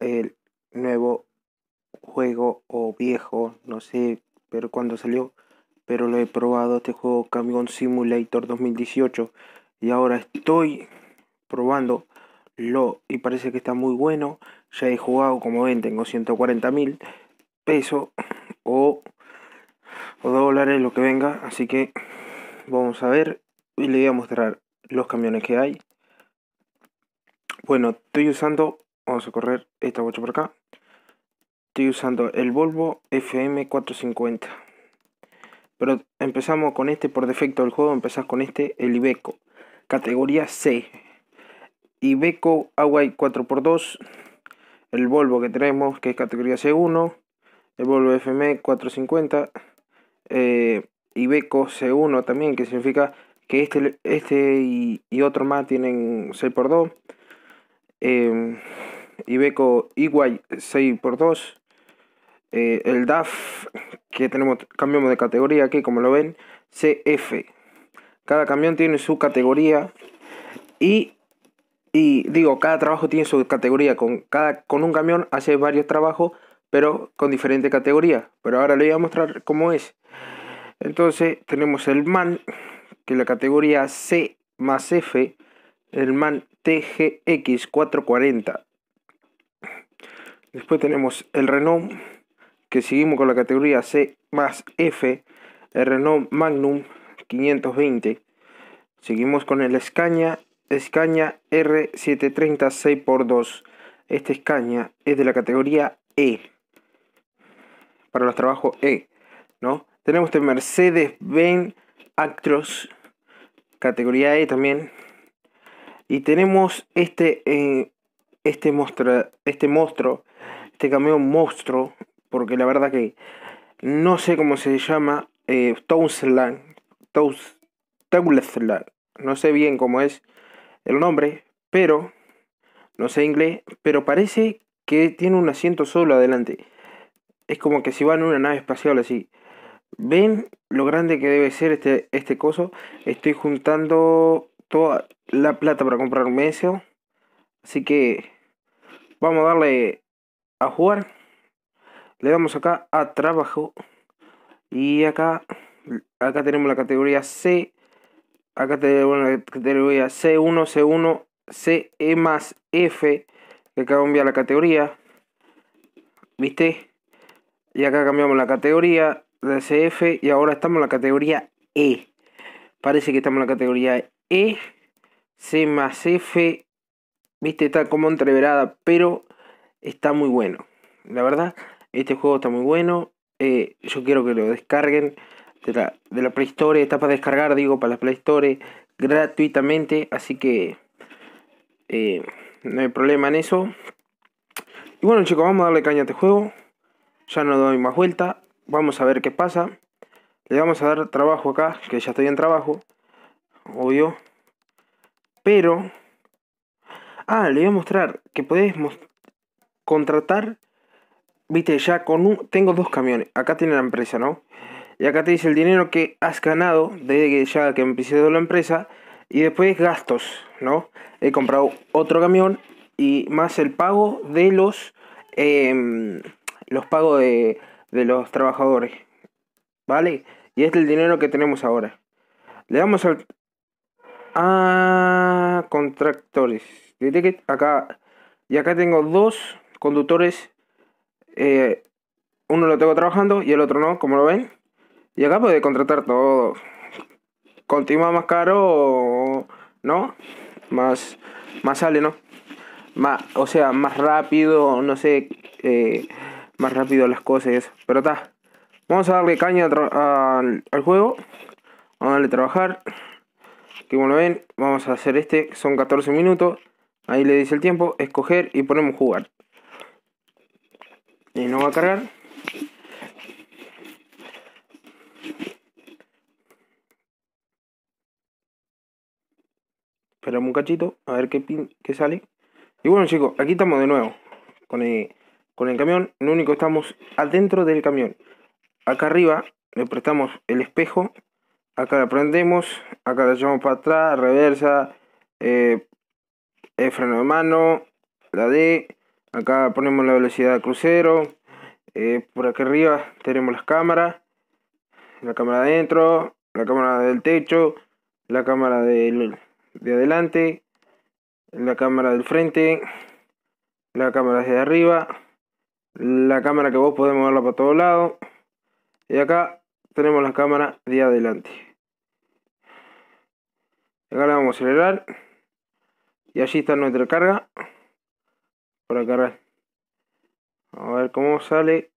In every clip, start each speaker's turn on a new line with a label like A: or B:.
A: el nuevo juego o viejo, no sé, pero cuando salió, pero lo he probado este juego Camión Simulator 2018 y ahora estoy probando lo y parece que está muy bueno. Ya he jugado, como ven, tengo 140 mil pesos o, o dólares, lo que venga. Así que vamos a ver y le voy a mostrar los camiones que hay. Bueno, estoy usando Vamos a correr esta bocha por acá. Estoy usando el Volvo FM450. Pero empezamos con este por defecto del juego. Empezás con este, el Ibeco. Categoría C. Ibeco y 4x2. El Volvo que tenemos, que es categoría C1. El Volvo FM450. Eh, Ibeco C1 también, que significa que este, este y, otro más tienen 6x2. Eh, Ibeco igual 6x2. el DAF, que tenemos, cambiamos de categoría aquí, como lo ven, CF. Cada camión tiene su categoría y, digo, cada trabajo tiene su categoría. Con, cada, con un camión hace varios trabajos, pero con diferente categoría. Pero ahora le voy a mostrar cómo es. Entonces tenemos el MAN, que es la categoría C más F, el MAN TGX 440 Después tenemos el Renault, que seguimos con la categoría C más F, el Renault Magnum 520. Seguimos con el Scania, Scania R730 6x2. Este Scania es de la categoría E, para los trabajos E, ¿no? Tenemos este Mercedes-Benz Actros, categoría E también. Y tenemos este, eh, este, este monstruo este cameo monstruo, porque la verdad que no sé cómo se llama, eh, Townsland, Townsland, no sé bien cómo es el nombre, pero no sé inglés, pero parece que tiene un asiento solo adelante. Es como que si van en una nave espacial así. ¿Ven lo grande que debe ser este, este coso? Estoy juntando toda la plata para comprar un eso. Así que vamos a darle a jugar. Le damos acá a trabajo. Y acá, acá tenemos la categoría C. Acá tenemos la categoría C1, C1, C E más F. Que acá cambia la categoría. ¿Viste? Y acá cambiamos la categoría de CF. Y ahora estamos en la categoría E. Parece que estamos en la categoría E. C más F. ¿Viste? Está como entreverada. Pero está muy bueno. La verdad, este juego está muy bueno. Eh, yo quiero que lo descarguen de la, de Play Store. Está para descargar, digo, para la Play Store gratuitamente. Así que eh, no hay problema en eso. Y bueno, chicos, vamos a darle caña a este juego. Ya no doy más vuelta. Vamos a ver qué pasa. Le vamos a dar trabajo acá, que ya estoy en trabajo. Obvio. Pero... Ah, le voy a mostrar que podés mostrar contratar, viste, ya con un... Tengo dos camiones, acá tiene la empresa, ¿no? Y acá te dice el dinero que has ganado desde que ya que empecé la empresa y después gastos, ¿no? He comprado otro camión y más el pago de los... Em, los pagos de, los trabajadores, ¿vale? Y este es el dinero que tenemos ahora. Le damos al, a contractores. Acá. Y acá tengo dos conductores, eh, uno lo tengo trabajando y el otro no, como lo ven. Y acá puede contratar todo. Continúa más caro, ¿no? Más, más sale, ¿no? Más, o sea, más rápido, no sé, eh, más rápido las cosas Pero está. Vamos a darle caña al juego. Vamos a darle trabajar. como lo ven, vamos a hacer este. Son 14 minutos. Ahí le dice el tiempo. Escoger y ponemos jugar y no va a cargar esperamos un cachito a ver qué, qué sale y bueno chicos aquí estamos de nuevo con el, con el camión lo único estamos adentro del camión acá arriba le prestamos el espejo acá la prendemos acá la llevamos para atrás reversa eh, el freno de mano la D Acá ponemos la velocidad de crucero. Eh, por aquí arriba tenemos las cámaras. La cámara de adentro, la cámara del techo, la cámara de adelante, la cámara del frente, la cámara de arriba, la cámara que vos podés moverla para todos lados. Y acá tenemos la cámara de adelante. Acá la vamos a acelerar. Y allí está nuestra carga por acá A ver cómo sale.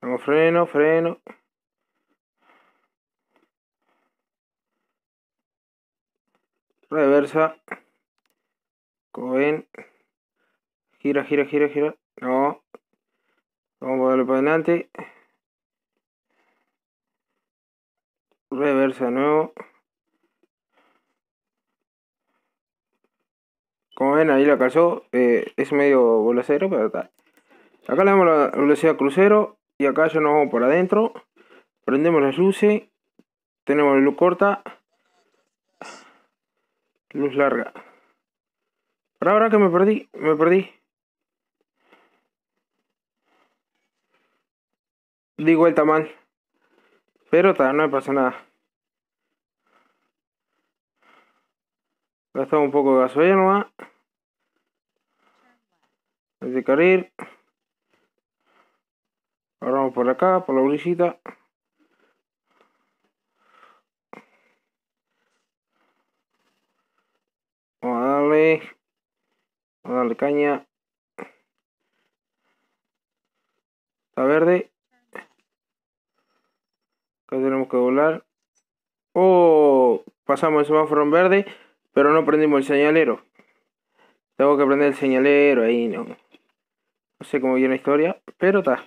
A: Vamos freno, freno. Reversa. Cohen. Gira, gira, gira, gira. No. Vamos a darle para adelante. Reversa de nuevo. Como ven, ahí la calzó. Eh, es medio bolacero, pero está Acá le damos la velocidad crucero. Y acá ya nos vamos por adentro. Prendemos las luces. Tenemos la luz corta. Luz larga. pero ahora que me perdí, me perdí. Di vuelta mal. Pero está no me pasa nada. Gastamos un poco de gasolina nomás de carril. Ahora vamos por acá, por la brisita, Vamos a darle. a darle caña. Está verde. Acá tenemos que volar, Oh, pasamos el semáforo en verde, pero no prendimos el señalero. Tengo que prender el señalero ahí, no. No sé cómo viene la historia, pero está.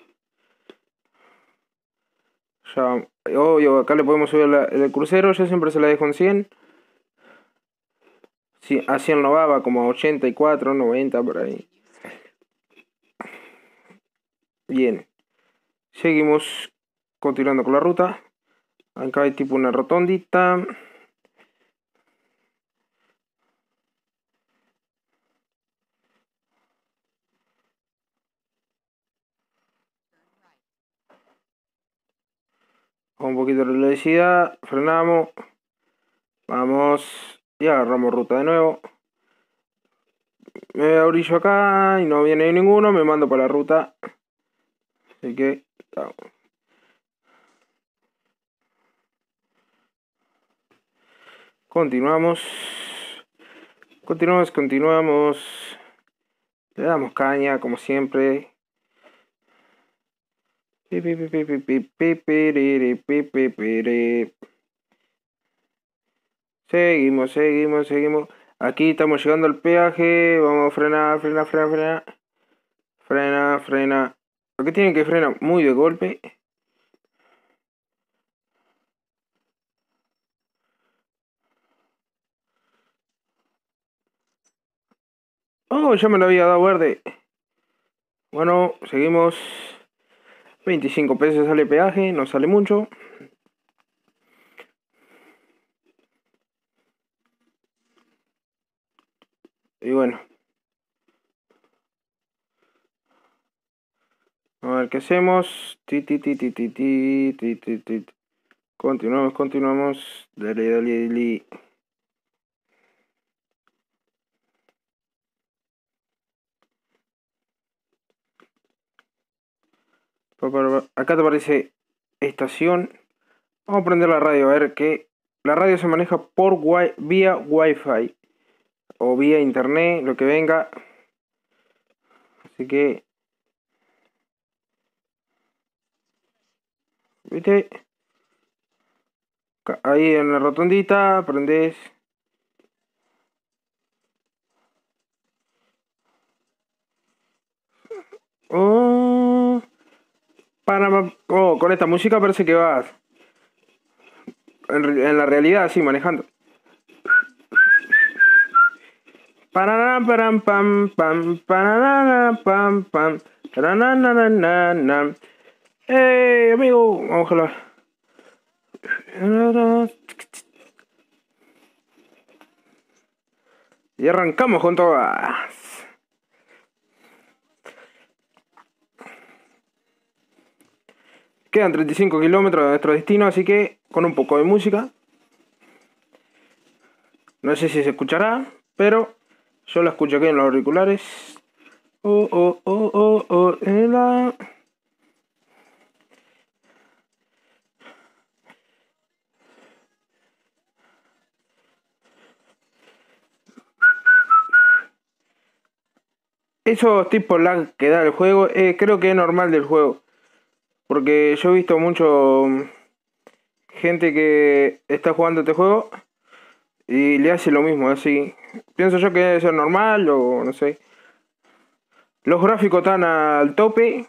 A: obvio, acá le podemos subir el crucero, yo siempre se la dejo en 100. Sí, a 100 no va, va como a 84, 90 por ahí. Bien. Seguimos continuando con la ruta. Acá hay tipo una rotondita. un poquito de velocidad, frenamos, vamos y agarramos ruta de nuevo. Me abrillo acá y no viene ninguno, me mando para la ruta. Así que, Continuamos. Continuamos, continuamos. Le damos caña, como siempre. Seguimos, seguimos, seguimos. Aquí estamos llegando al peaje. Vamos a frenar, frenar, frenar, frenar. Frena, frena. Porque tienen que frenar muy de golpe. Oh, ya me lo había dado verde. Bueno, seguimos. 25 pesos sale peaje, no sale mucho. Y bueno. A ver qué hacemos. Ti, Continuamos, continuamos. Dale, dale, dale. Acá te aparece estación. Vamos a prender la radio, a ver que la radio se maneja por wi vía wifi o vía internet, lo que venga. Así que ¿Viste? Ahí en la rotondita prendes Oh, con esta música parece que vas. En, la realidad, así, manejando. para param, pam, pam, pam pam, pam, amigo! Vamos a Y arrancamos con todas. Quedan 35 kilómetros de nuestro destino, así que con un poco de música. No sé si se escuchará, pero yo la escucho aquí en los auriculares. Oh, oh, oh, oh, oh, la... Esos tipos lag que da el juego, eh, creo que es normal del juego. Porque yo he visto mucho mm, gente que está jugando este juego y le hace lo mismo, así. Pienso yo que debe ser normal o no sé. Los gráficos están al tope,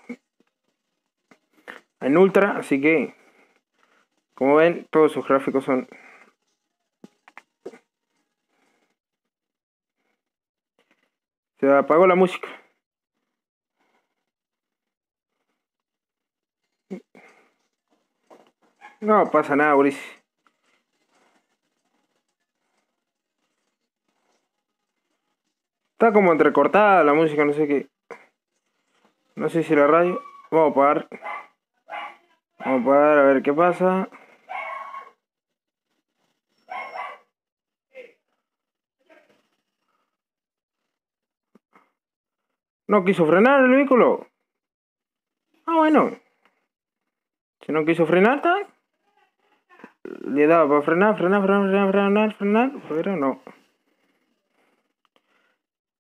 A: en ultra, así que, como ven, todos sus gráficos son... Se apagó la música. No pasa nada, Boris. Está como entrecortada la música, no sé qué. No sé si la radio. Vamos a parar. Vamos a parar a ver qué pasa. No quiso frenar el vehículo. Ah, bueno. Si no quiso frenar, está le daba para frenar, frenar, frenar, frenar, frenar, frenar, pero no.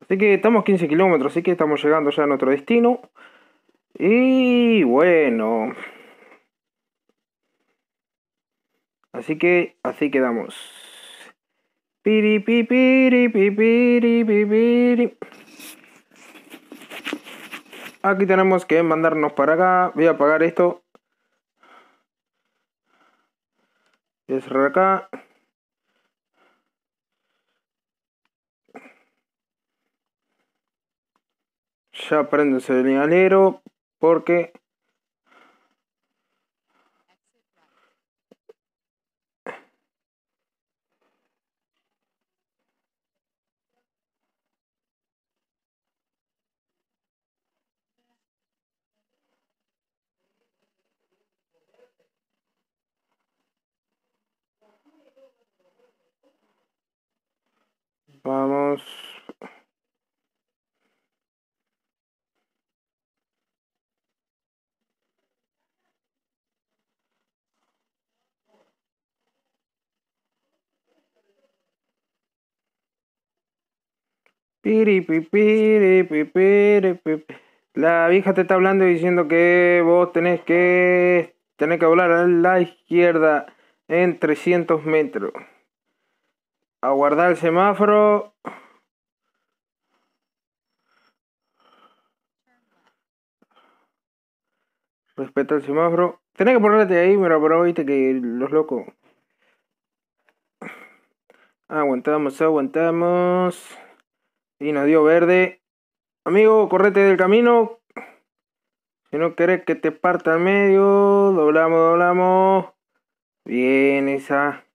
A: Así que estamos 15 kilómetros, así que estamos llegando ya a nuestro destino. Y bueno. Así que así quedamos. Piri, piri, piri, piri, piri, Aquí tenemos que mandarnos para acá. Voy a apagar esto es acá. Ya prendo ese linealero porque La vieja te está hablando diciendo que vos tenés que tener que volar a la izquierda en 300 metros. Aguardar el semáforo. Respeta el semáforo. Tenés que ponerte ahí, mira, pero viste que los locos. Aguantamos, aguantamos. Y nos dio verde. Amigo, correte del camino. Si no querés que te parta al medio, doblamos, doblamos. Bien, esa.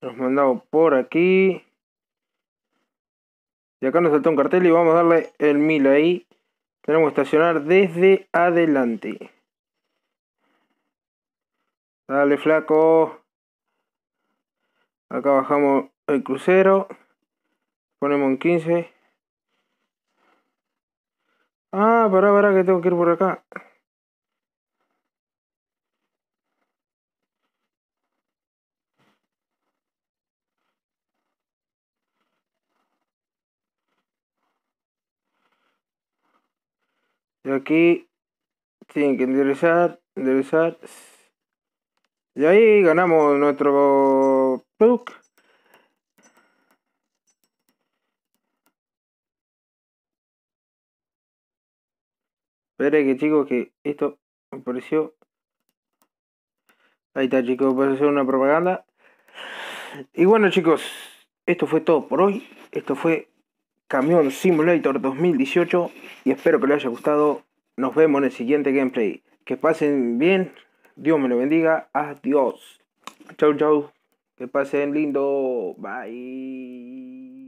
A: Nos mandamos por aquí. Y acá nos saltó un cartel y vamos a darle el 1000 ahí. Tenemos que estacionar desde adelante. Dale, flaco. Acá bajamos el crucero. Ponemos en 15. Ah, pará, pará, que tengo que ir por acá. Y aquí tienen que enderezar, enderezar. Y ahí ganamos nuestro plug. pero que chicos que esto me pareció. Ahí está chicos, para hacer una propaganda. Y bueno chicos, esto fue todo por hoy. Esto fue Camión Simulator 2018 y espero que les haya gustado. Nos vemos en el siguiente gameplay. Que pasen bien. Dios me lo bendiga. Adiós. Chau, chau. Que pasen lindo. Bye.